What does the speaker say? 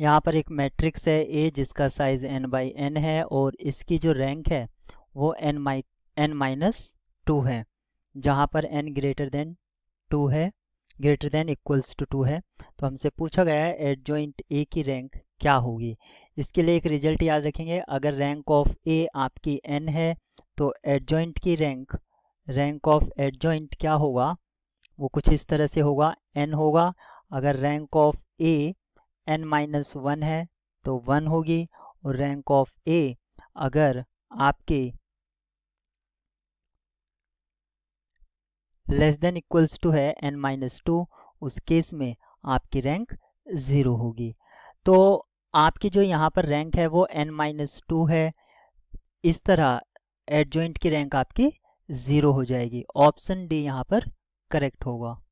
यहाँ पर एक मैट्रिक्स है ए जिसका साइज एन बाई एन है और इसकी जो रैंक है वो एन माइ एन माइनस टू है जहाँ पर एन ग्रेटर देन टू है greater than equals to two है तो हमसे पूछा गया है एट जॉइंट ए की रैंक क्या होगी इसके लिए एक रिजल्ट याद रखेंगे अगर रैंक ऑफ ए आपकी एन है तो एट जॉइंट की rank rank of adjoint क्या होगा वो कुछ इस तरह से होगा एन होगा अगर rank of A n minus one है तो वन होगी और रैंक ऑफ ए अगर आपके लेस देन इक्वल्स टू है एन माइनस टू उस केस में आपकी रैंक ज़ीरो होगी तो आपकी जो यहाँ पर रैंक है वो एन माइनस टू है इस तरह एडजॉइंट की रैंक आपकी ज़ीरो हो जाएगी ऑप्शन डी यहाँ पर करेक्ट होगा